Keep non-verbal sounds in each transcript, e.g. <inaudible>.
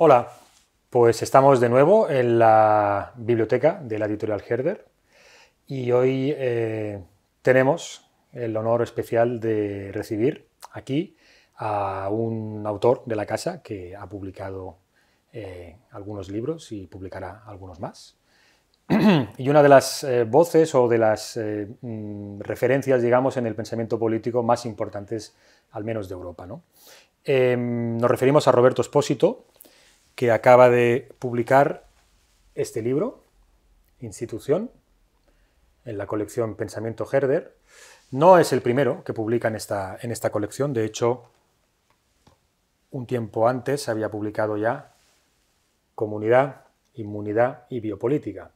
Hola, pues estamos de nuevo en la biblioteca de la editorial Herder y hoy eh, tenemos el honor especial de recibir aquí a un autor de la casa que ha publicado eh, algunos libros y publicará algunos más. <clears throat> y una de las eh, voces o de las mm, referencias, digamos, en el pensamiento político más importantes, al menos de Europa. Em, nos referimos a Roberto Espósito, que acaba de publicar este libro, Institución, en la colección Pensamiento Herder. No es el primero que publica en esta, en esta colección, de hecho, un tiempo antes había publicado ya Comunidad, Inmunidad y Biopolítica,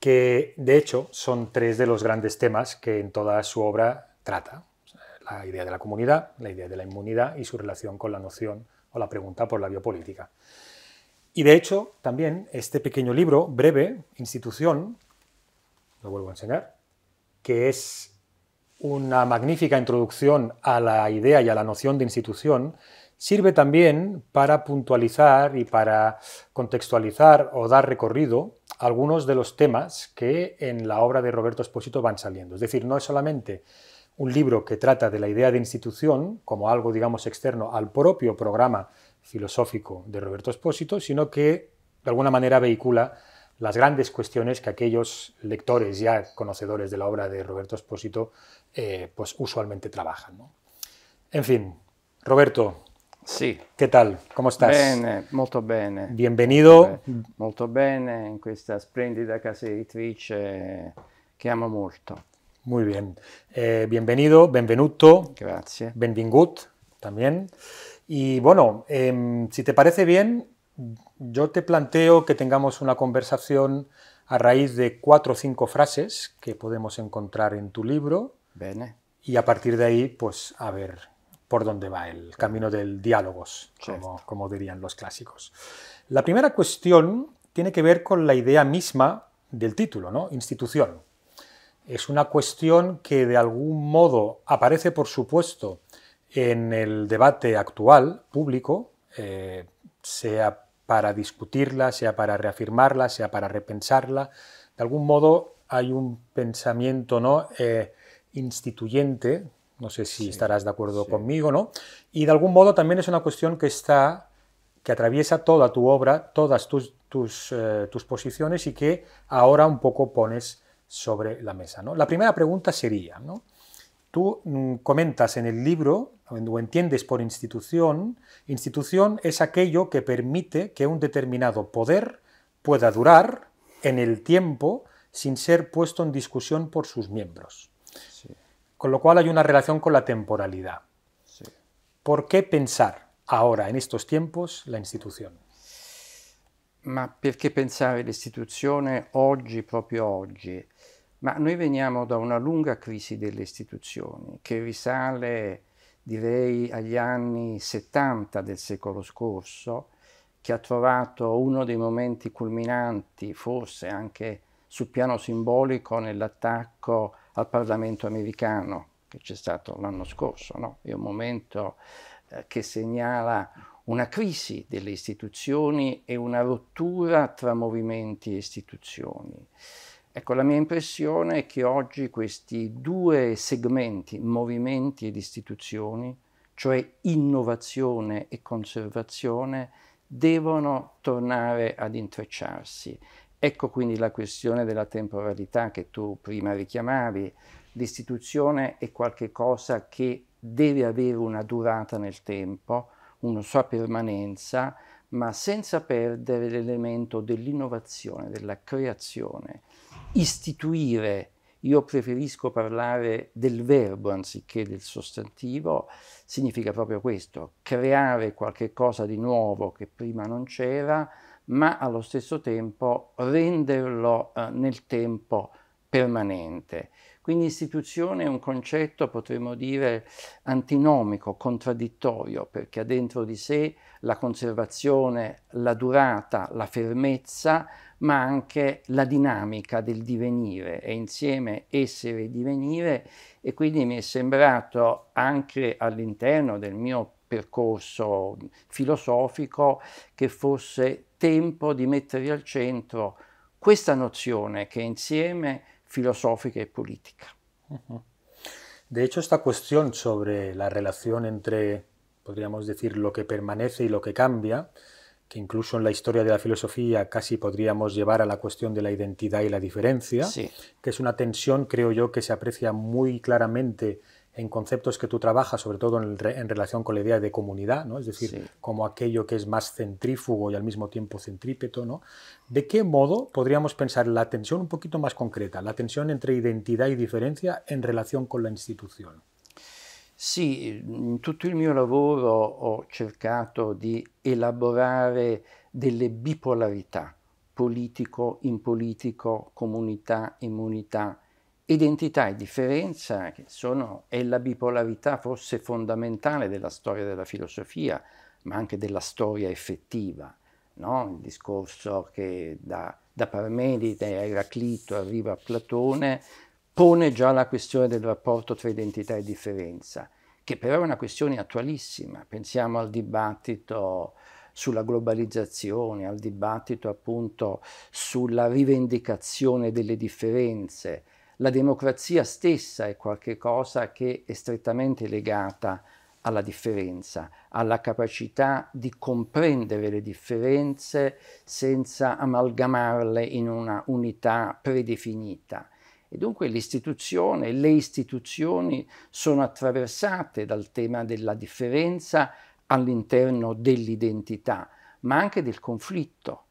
que de hecho son tres de los grandes temas que en toda su obra trata. La idea de la comunidad, la idea de la inmunidad y su relación con la noción o la pregunta por la biopolítica. Y de hecho, también este pequeño libro, breve, Institución, lo vuelvo a enseñar, que es una magnífica introducción a la idea y a la noción de institución, sirve también para puntualizar y para contextualizar o dar recorrido a algunos de los temas que en la obra de Roberto Espósito van saliendo. Es decir, no es solamente un libro que trata de la idea de institución como algo, digamos, externo al propio programa filosófico de Roberto Espósito, sino que de alguna manera vehicula las grandes cuestiones que aquellos lectores ya conocedores de la obra de Roberto Espósito eh, pues usualmente trabajan. En fin, Roberto, sí qué tal? ¿Cómo estás? Bien, muy bien. Bienvenido. Muy bien, en esta splendida casa editrice que amo mucho. Muy bien. Eh, bienvenido, benvenuto. Gracias. Benvingut también. Y bueno, em, si te parece bien, yo te planteo que tengamos una conversación a raíz de cuatro o cinco frases que podemos encontrar en tu libro. Y a partir de ahí, pues a ver por dónde va el camino del diálogos, como, como dirían los clásicos. La primera cuestión tiene que ver con la idea misma del título, ¿no? Institución es una cuestión que de algún modo aparece, por supuesto, en el debate actual público, eh, sea para discutirla, sea para reafirmarla, sea para repensarla. De algún modo hay un pensamiento ¿no? Eh, instituyente, no sé si estarás de acuerdo conmigo, ¿no? Y de algún modo también es una cuestión que está, que atraviesa toda tu obra, todas tus, tus eh, posiciones y que ahora un poco pones sobre la mesa. La primera pregunta sería, tú mm, comentas en el libro o entiendes por institución, institución es aquello que permite que un determinado poder pueda durar en el tiempo sin ser puesto en discusión por sus miembros. Con lo cual hay una relación con la temporalidad. ¿Por qué pensar ahora, en estos tiempos, la institución? Ma perché pensare l'istituzione oggi, proprio oggi? Ma noi veniamo da una lunga crisi delle istituzioni che risale, direi, agli anni 70 del secolo scorso, che ha trovato uno dei momenti culminanti, forse anche sul piano simbolico, nell'attacco al Parlamento americano che c'è stato l'anno scorso. No? È un momento eh, che segnala una crisi delle istituzioni e una rottura tra movimenti e istituzioni. Ecco, la mia impressione è che oggi questi due segmenti, movimenti ed istituzioni, cioè innovazione e conservazione, devono tornare ad intrecciarsi. Ecco quindi la questione della temporalità che tu prima richiamavi. L'istituzione è qualcosa che deve avere una durata nel tempo, una sua permanenza, ma senza perdere l'elemento dell'innovazione, della creazione. Istituire, io preferisco parlare del verbo anziché del sostantivo, significa proprio questo, creare qualche cosa di nuovo che prima non c'era, ma allo stesso tempo renderlo eh, nel tempo permanente. Quindi istituzione è un concetto, potremmo dire, antinomico, contraddittorio, perché ha dentro di sé la conservazione, la durata, la fermezza, ma anche la dinamica del divenire, e insieme essere e divenire e quindi mi è sembrato anche all'interno del mio percorso filosofico che fosse tempo di mettere al centro questa nozione che insieme filosófica y política. De hecho, esta cuestión sobre la relación entre, podríamos decir, lo que permanece y lo que cambia, que incluso en la historia de la filosofía casi podríamos llevar a la cuestión de la identidad y la diferencia, que es una tensión, creo yo, que se aprecia muy claramente en conceptos que tú trabajas, sobre todo en, relación con la idea de comunidad, ¿no? es decir, como aquello que es más centrífugo y al mismo tiempo centrípeto, ¿no? ¿de qué modo podríamos pensar la tensión un poquito más concreta, la tensión entre identidad y diferencia en relación con la institución? Sí, en todo el mio lavoro ho cercato di elaborare delle bipolarità, politico in comunità immunità, identità e differenza, che sono, è la bipolarità forse fondamentale della storia della filosofia, ma anche della storia effettiva. No? Il discorso che da, da Parmenide a Eraclito arriva a Platone pone già la questione del rapporto tra identità e differenza, che però è una questione attualissima. Pensiamo al dibattito sulla globalizzazione, al dibattito appunto sulla rivendicazione delle differenze, la democrazia stessa è qualcosa che è strettamente legata alla differenza, alla capacità di comprendere le differenze senza amalgamarle in una unità predefinita. E dunque l'istituzione, le istituzioni sono attraversate dal tema della differenza all'interno dell'identità, ma anche del conflitto.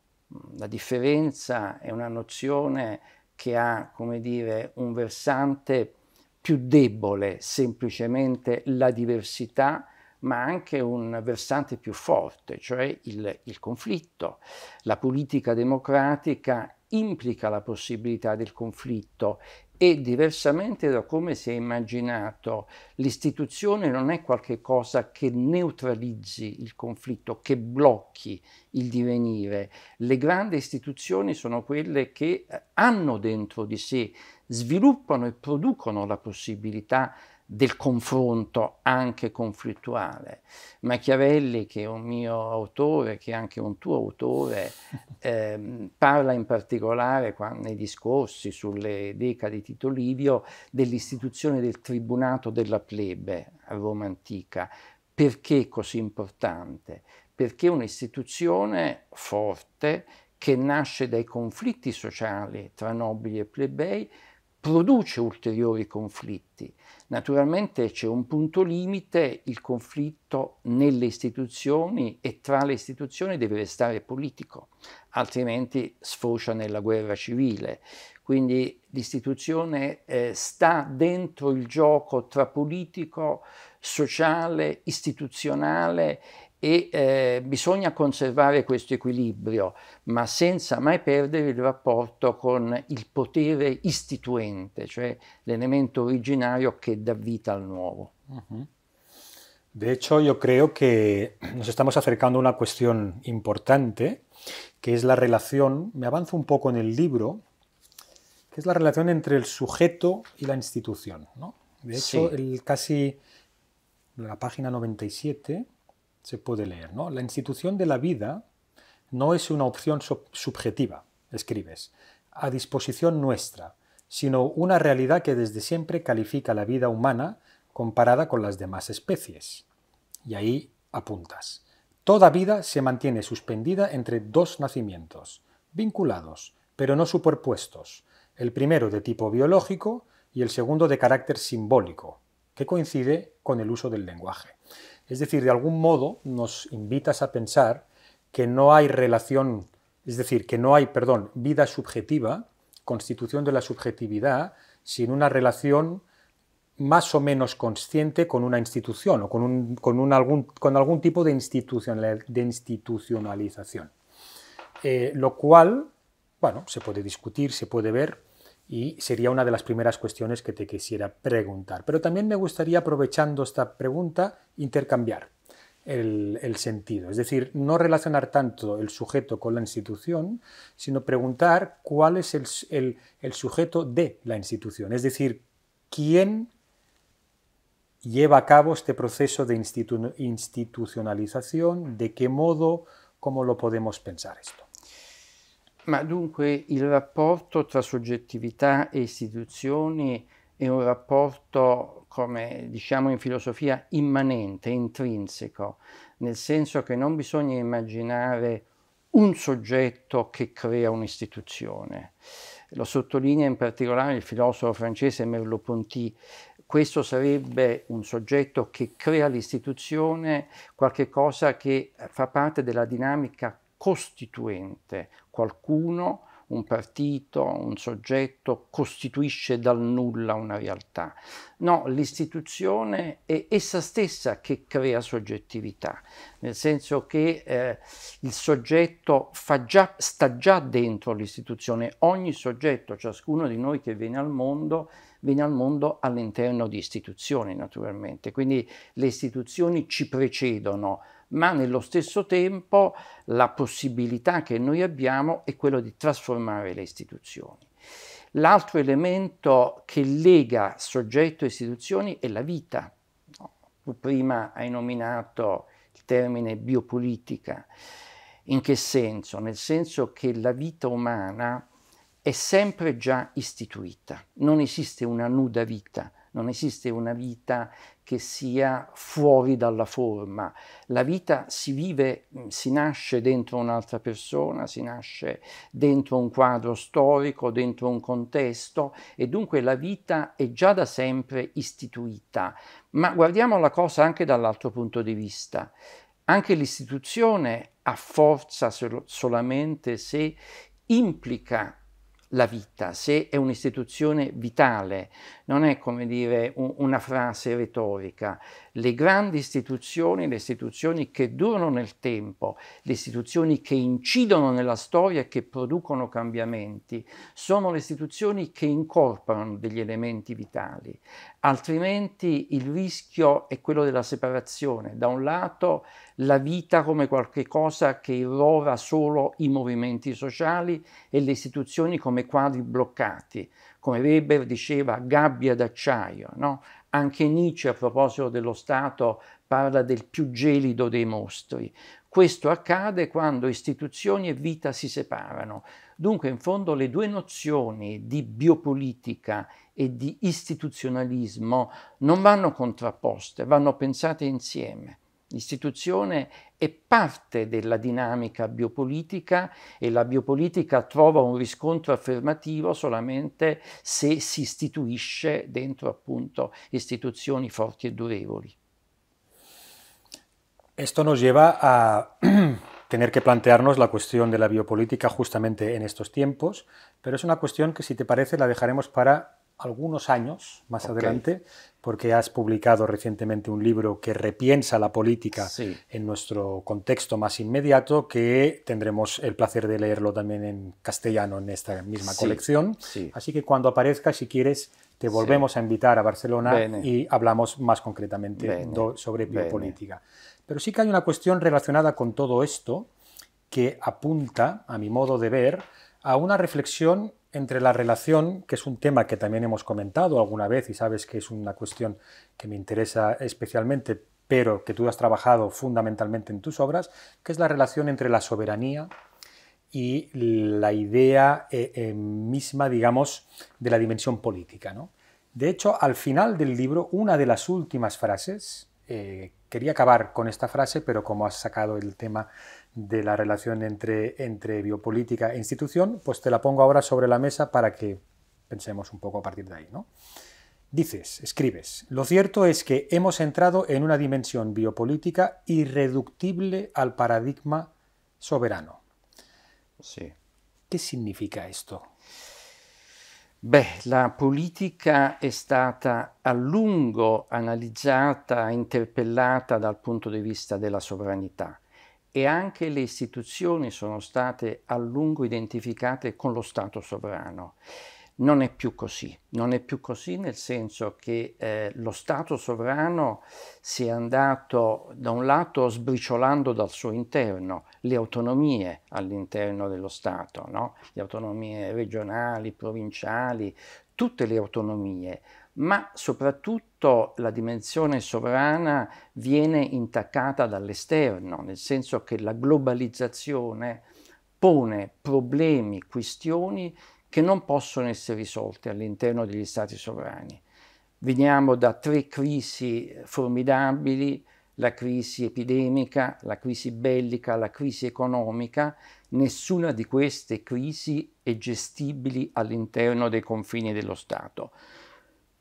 La differenza è una nozione che ha, come dire, un versante più debole, semplicemente la diversità, ma anche un versante più forte, cioè il, il conflitto. La politica democratica implica la possibilità del conflitto e diversamente da come si è immaginato, l'istituzione non è qualcosa che neutralizzi il conflitto, che blocchi il divenire. Le grandi istituzioni sono quelle che eh, hanno dentro di sé, sviluppano e producono la possibilità del confronto anche conflittuale. Machiavelli, che è un mio autore, che è anche un tuo autore, <laughs> ehm, parla in particolare qua, nei discorsi sulle Deca di Tito Livio dell'istituzione del tribunato della plebe a Roma antica. Perché è così importante? Perché è un'istituzione forte che nasce dai conflitti sociali tra nobili e plebei, produce ulteriori conflitti Naturalmente c'è un punto limite, il conflitto nelle istituzioni e tra le istituzioni deve restare politico, altrimenti sfocia nella guerra civile. Quindi l'istituzione eh, sta dentro il gioco tra politico, sociale, istituzionale e eh, bisogna conservare questo equilibrio, ma senza mai perdere il rapporto con il potere istituente, cioè l'elemento originario che dà vita al nuovo. Mhm. De hecho, io credo che nos estamos acercando a una questione importante, che è la relazione, mi avanzo un poco nel libro, che è la relazione tra il sujeto e la istituzione. ¿no? De hecho, sí. el casi la página 97 se puede leer. ¿no? La institución de la vida no es una opción subjetiva, escribes, a disposición nuestra, sino una realidad que desde siempre califica la vida humana comparada con las demás especies. Y ahí apuntas. Toda vida se mantiene suspendida entre dos nacimientos, vinculados, pero no superpuestos, el primero de tipo biológico y el segundo de carácter simbólico, que coincide con el uso del lenguaje. Es decir, de algún modo nos invitas a pensar que no hay relación, es decir, que no hay, perdón, vida subjetiva, constitución de la subjetividad, sin una relación más o menos consciente con una institución o con, con, algún, con algún, tipo de, de institucionalización. Eh, lo cual, bueno, se puede discutir, se puede ver, y sería una de las primeras cuestiones que te quisiera preguntar. Pero también me gustaría, aprovechando esta pregunta, intercambiar el, sentido. Es decir, no relacionar tanto el sujeto con la institución, sino preguntar cuál es el, sujeto de la institución. Es decir, quién lleva a cabo este proceso de institucionalización, de qué modo, cómo lo podemos pensar esto. Ma dunque il rapporto tra soggettività e istituzioni è un rapporto, come diciamo in filosofia, immanente, intrinseco, nel senso che non bisogna immaginare un soggetto che crea un'istituzione. Lo sottolinea in particolare il filosofo francese Merleau-Ponty. Questo sarebbe un soggetto che crea l'istituzione, qualcosa che fa parte della dinamica costituente, qualcuno, un partito, un soggetto costituisce dal nulla una realtà. No, l'istituzione è essa stessa che crea soggettività, nel senso che eh, il soggetto già, sta già dentro l'istituzione, ogni soggetto, ciascuno di noi che viene al mondo, viene al mondo all'interno di istituzioni naturalmente, quindi le istituzioni ci precedono ma nello stesso tempo la possibilità che noi abbiamo è quella di trasformare le istituzioni. L'altro elemento che lega soggetto e istituzioni è la vita. Tu prima hai nominato il termine biopolitica. In che senso? Nel senso che la vita umana è sempre già istituita, non esiste una nuda vita, non esiste una vita che sia fuori dalla forma. La vita si vive, mm, si nasce dentro un'altra persona, si nasce dentro un quadro storico, dentro un contesto e dunque la vita è già da sempre istituita. Ma guardiamo la cosa anche dall'altro punto di vista. Anche l'istituzione ha forza sol- solamente se implica la vita, se è un'istituzione vitale, non è come dire un, una frase retorica. Le grandi istituzioni, le istituzioni che durano nel tempo, le istituzioni che incidono nella storia e che producono cambiamenti, sono le istituzioni che incorporano degli elementi vitali. Altrimenti il rischio è quello della separazione. Da un lato la vita come qualcosa che irrora solo i movimenti sociali e le istituzioni come come quadri bloccati, come Weber diceva gabbia d'acciaio, no? anche Nietzsche a proposito dello Stato parla del più gelido dei mostri. Questo accade quando istituzioni e vita si separano. Dunque, in fondo, le due nozioni di biopolitica e di istituzionalismo non vanno contrapposte, vanno pensate insieme. L'istituzione è parte della dinamica biopolitica e la biopolitica trova un riscontro affermativo solamente se si istituisce dentro appunto istituzioni forti e durevoli. Questo nos lleva a <clears throat> tener che plantearnos la questione della biopolitica giustamente in questi tempi, tiempos, è una questione che se ti parece la dejaremos para algunos años más adelante, porque has publicado recientemente un libro que repiensa la política en nuestro contexto más inmediato, que tendremos el placer de leerlo también en castellano en esta misma colección. Así que cuando aparezca, si quieres, te volvemos a invitar a Barcelona y hablamos más concretamente sobre biopolítica. Pero sí que hay una cuestión relacionada con todo esto que apunta, a mi modo de ver, a una reflexión entre la relación, que es un tema que también hemos comentado alguna vez y sabes que es una cuestión que me interesa especialmente, pero que tú has trabajado fundamentalmente en tus obras, que es la relación entre la soberanía y la idea eh, eh, misma, digamos, de la dimensión política. ¿no? De hecho, al final del libro, una de las últimas frases, eh, quería acabar con esta frase, pero como has sacado el tema de la relación entre, entre biopolítica e institución, pues te la pongo ahora sobre la mesa para que pensemos un poco a partir de ahí. ¿no? Dices, escribes, lo cierto es que hemos entrado en una dimensión biopolítica irreductible al paradigma soberano. Sí. ¿Qué significa esto? la política è stata a lungo analizzata, interpellata dal punto di vista della sovranità. e anche le istituzioni sono state a lungo identificate con lo Stato sovrano. Non è più così, non è più così nel senso che eh, lo Stato sovrano si è andato da un lato sbriciolando dal suo interno le autonomie all'interno dello Stato, no? le autonomie regionali, provinciali, tutte le autonomie ma soprattutto la dimensione sovrana viene intaccata dall'esterno, nel senso che la globalizzazione pone problemi, questioni che non possono essere risolte all'interno degli stati sovrani. Veniamo da tre crisi formidabili, la crisi epidemica, la crisi bellica, la crisi economica, nessuna di queste crisi è gestibile all'interno dei confini dello Stato.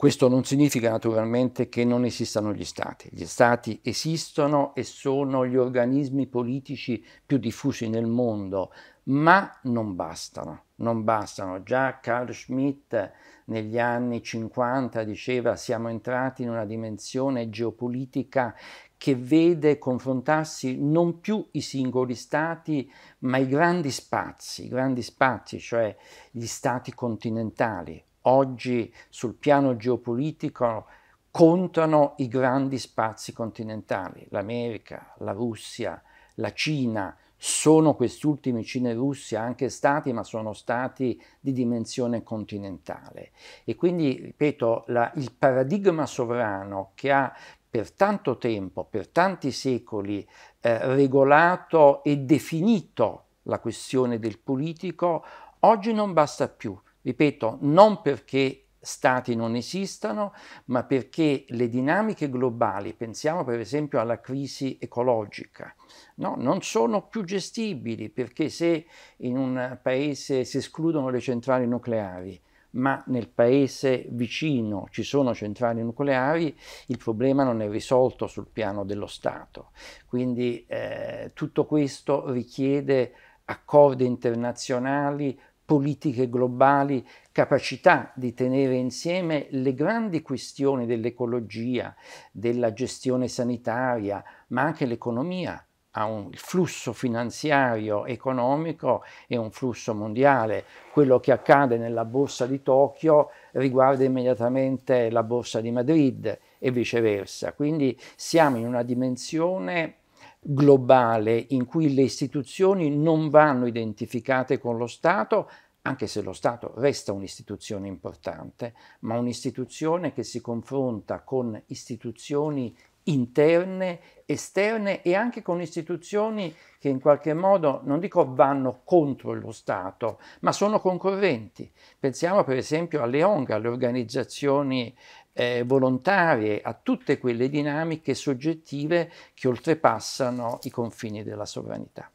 Questo non significa naturalmente che non esistano gli stati. Gli stati esistono e sono gli organismi politici più diffusi nel mondo, ma non bastano. Non bastano. Già Carl Schmitt negli anni 50 diceva siamo entrati in una dimensione geopolitica che vede confrontarsi non più i singoli stati, ma i grandi spazi, i grandi spazi, cioè gli stati continentali, oggi sul piano geopolitico contano i grandi spazi continentali, l'America, la Russia, la Cina, sono questi ultimi Cina e Russia anche stati, ma sono stati di dimensione continentale. E quindi, ripeto, la, il paradigma sovrano che ha per tanto tempo, per tanti secoli, eh, regolato e definito la questione del politico, oggi non basta più. Ripeto, non perché stati non esistano, ma perché le dinamiche globali, pensiamo per esempio alla crisi ecologica, no? non sono più gestibili perché se in un paese si escludono le centrali nucleari, ma nel paese vicino ci sono centrali nucleari, il problema non è risolto sul piano dello Stato. Quindi eh, tutto questo richiede accordi internazionali, politiche globali, capacità di tenere insieme le grandi questioni dell'ecologia, della gestione sanitaria, ma anche l'economia. Ha un flusso finanziario economico e un flusso mondiale. Quello che accade nella borsa di Tokyo riguarda immediatamente la borsa di Madrid e viceversa. Quindi siamo in una dimensione globale in cui le istituzioni non vanno identificate con lo Stato, anche se lo Stato resta un'istituzione importante, ma un'istituzione che si confronta con istituzioni interne, esterne e anche con istituzioni che in qualche modo, non dico vanno contro lo Stato, ma sono concorrenti. Pensiamo per esempio alle ONG, alle organizzazioni voluntaria eh, volontarie a tutte quelle dinamiche soggettive che oltrepassano i confini la sovranità.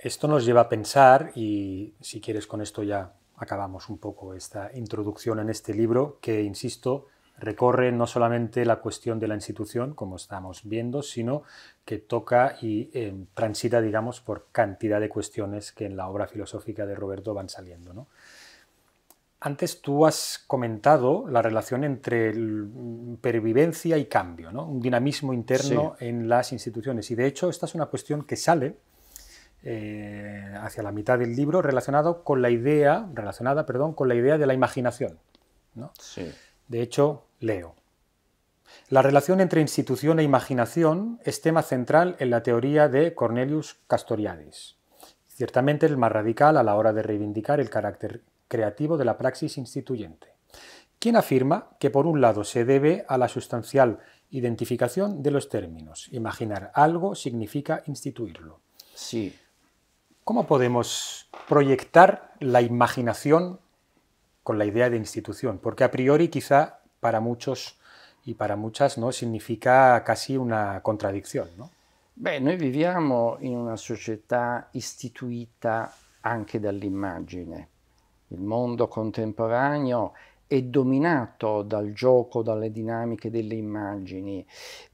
Esto nos lleva a pensar, y si quieres con esto ya acabamos un poco esta introducción en este libro, que, insisto, recorre no solamente la cuestión de la institución, como estamos viendo, sino que toca y eh, transita, digamos, por cantidad de cuestiones que en la obra filosófica de Roberto van saliendo. ¿no? Antes tú has comentado la relación entre mm, pervivencia y cambio, un dinamismo interno en las instituciones. Y de hecho, esta es una cuestión que sale eh, hacia la mitad del libro relacionado con la idea, relacionada perdón, con la idea de la imaginación. De hecho, leo. La relación entre institución e imaginación es tema central en la teoría de Cornelius Castoriadis. Ciertamente el más radical a la hora de reivindicar el carácter creativo de la praxis instituyente, quien afirma que por un lado se debe a la sustancial identificación de los términos. Imaginar algo significa instituirlo. Sí. ¿Cómo podemos proyectar la imaginación con la idea de institución? Porque a priori quizá para muchos y para muchas no significa casi una contradicción, No? Beh, noi viviamo in una società istituita anche dall'immagine. Il mondo contemporaneo è dominato dal gioco, dalle dinamiche delle immagini.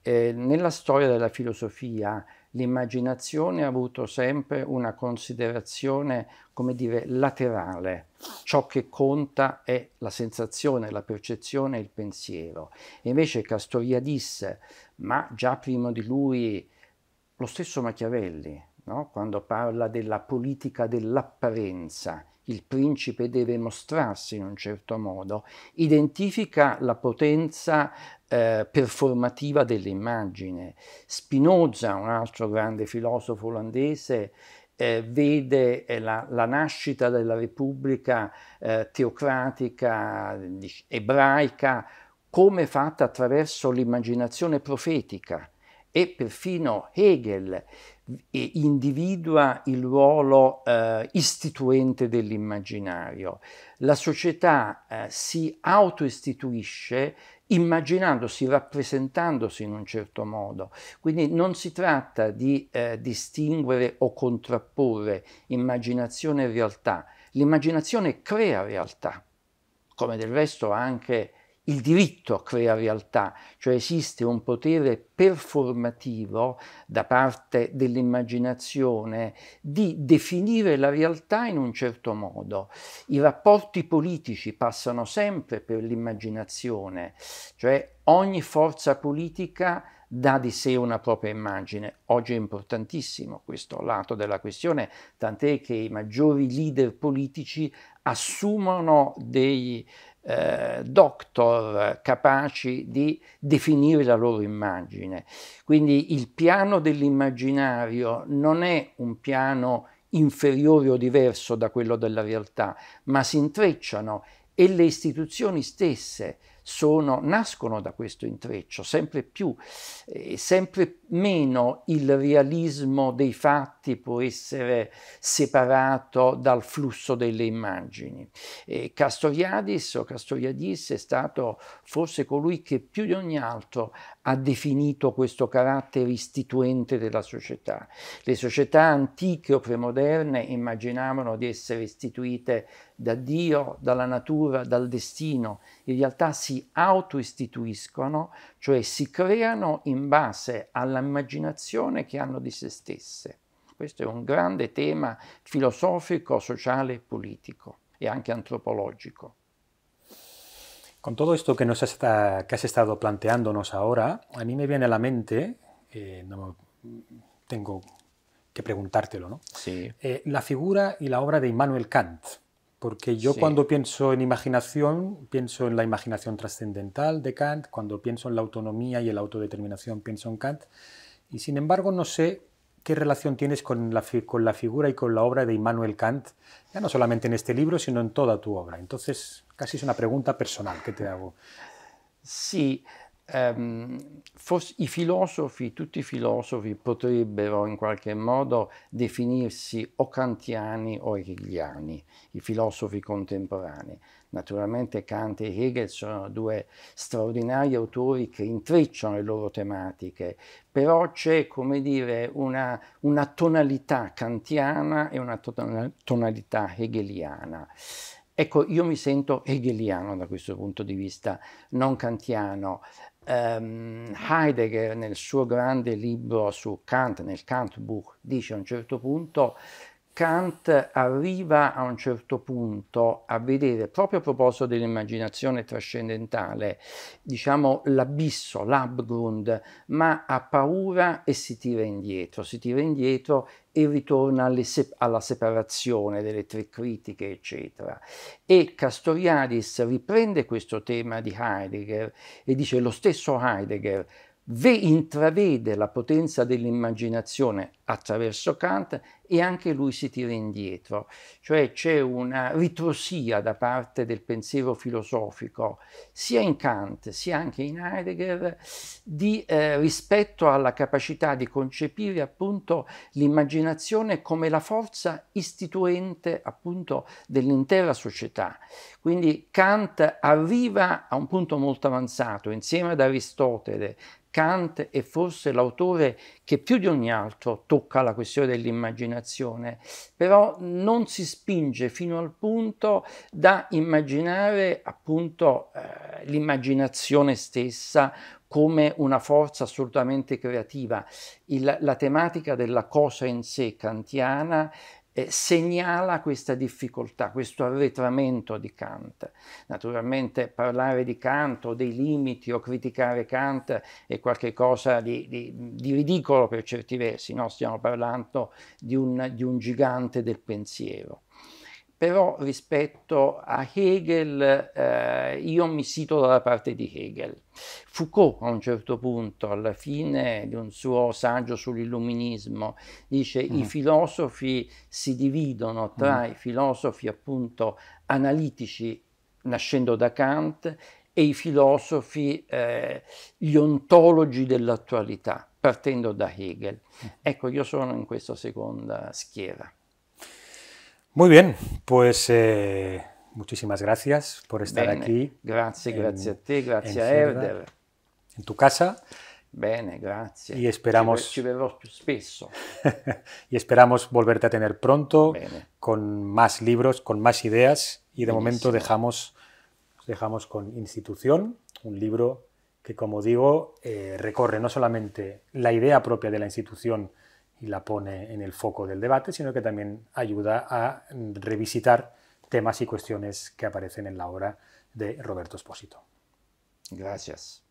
Eh, nella storia della filosofia l'immaginazione ha avuto sempre una considerazione, come dire, laterale. Ciò che conta è la sensazione, la percezione il pensiero. E invece Castoria disse, ma già prima di lui lo stesso Machiavelli, no? quando parla della politica dell'apparenza, il principe deve mostrarsi in un certo modo, identifica la potenza eh, performativa dell'immagine. Spinoza, un altro grande filosofo olandese, eh, vede eh, la, la, nascita della Repubblica eh, teocratica ebraica come fatta attraverso l'immaginazione profetica e perfino Hegel individua il ruolo eh, istituente dell'immaginario. La società eh, si autoistituisce immaginandosi, rappresentandosi in un certo modo. Quindi non si tratta di eh, distinguere o contrapporre immaginazione e realtà. L'immaginazione crea realtà, come del resto anche il diritto crea realtà, cioè esiste un potere performativo da parte dell'immaginazione di definire la realtà in un certo modo. I rapporti politici passano sempre per l'immaginazione, cioè ogni forza politica dà di sé una propria immagine. Oggi è importantissimo questo lato della questione, tant'è che i maggiori leader politici assumono dei eh, doctor capaci di definire la loro immagine. Quindi il piano dell'immaginario non è un piano inferiore o diverso da quello della realtà, ma si intrecciano e le istituzioni stesse sono, nascono da questo intreccio, sempre più, eh, sempre meno il realismo dei fatti può essere separato dal flusso delle immagini. Eh, Castoriadis o Castoriadis è stato forse colui che più di ogni altro ha definito questo carattere istituente della società. Le società antiche o premoderne immaginavano di essere istituite da Dio, dalla natura, dal destino, in realtà si si autoistituiscono, cioè si creano in base all'immaginazione che hanno di se stesse. Questo è un grande tema filosofico, sociale politico e anche antropologico. Con tutto questo che nos está, que has estado planteándonos ahora, a mí me viene alla la mente, eh, no tengo che preguntartelo, ¿no? Sí. Eh, la figura e la obra di Immanuel Kant. Porque yo cuando pienso en imaginación, pienso en la imaginación trascendental de Kant, cuando pienso en la autonomía y en la autodeterminación, pienso en Kant, y sin embargo no sé qué relación tienes con la figura y con la obra de Immanuel Kant, ya no solamente en este libro, sino en toda tu obra. Entonces, casi es una pregunta personal que te hago. Sí, ehm, fosse, i filosofi, tutti i filosofi potrebbero in qualche modo definirsi o kantiani o hegeliani, i filosofi contemporanei. Naturalmente Kant e Hegel sono due straordinari autori che intrecciano le loro tematiche, però c'è, come dire, una, una tonalità kantiana e una tonalità hegeliana. Ecco, io mi sento hegeliano da questo punto di vista, non kantiano. Um, Heidegger nel suo grande libro su Kant, nel Kant Buch, dice a un certo punto Kant arriva a un certo punto a vedere, proprio a proposito dell'immaginazione trascendentale, diciamo l'abisso, l'abgrund, ma ha paura e si tira indietro, si tira indietro e ritorna se alla separazione delle tre critiche, eccetera. E Castoriadis riprende questo tema di Heidegger e dice lo stesso Heidegger ve intravede la potenza dell'immaginazione attraverso Kant e anche lui si tira indietro, cioè c'è una ritrosia da parte del pensiero filosofico sia in Kant sia anche in Heidegger di, eh, rispetto alla capacità di concepire appunto l'immaginazione come la forza istituente appunto dell'intera società. Quindi Kant arriva a un punto molto avanzato insieme ad Aristotele Kant è forse l'autore che più di ogni altro tocca la questione dell'immaginazione, però non si spinge fino al punto da immaginare appunto eh, l'immaginazione stessa come una forza assolutamente creativa. Il, la tematica della cosa in sé kantiana eh, segnala questa difficoltà, questo arretramento di Kant. Naturalmente parlare di Kant o dei limiti o criticare Kant è qualcosa di, di, di, ridicolo per certi versi, no? stiamo parlando di un, di un gigante del pensiero però rispetto a Hegel eh, io mi sito dalla parte di Hegel. Foucault a un certo punto, alla fine di un suo saggio sull'illuminismo, dice mm. i mm-hmm. filosofi si dividono tra mm. i filosofi appunto analitici nascendo da Kant e i filosofi, eh, gli ontologi dell'attualità, partendo da Hegel. Mm-hmm. Ecco, io sono in questa seconda schiera. Muy bien, pues eh, muchísimas gracias por estar aquí. Gracias, gracias a ti, gracias a Herder. En tu casa. Bene, gracias. Y esperamos. Ci, spesso. <laughs> y esperamos volverte a tener pronto con más libros, con más ideas. Y de momento dejamos, dejamos con Institución, un libro que, como digo, eh, recorre no solamente la idea propia de la institución, y la pone en el foco del debate, sino que también ayuda a revisitar temas y cuestiones que aparecen en la obra de Roberto Espósito. Gracias.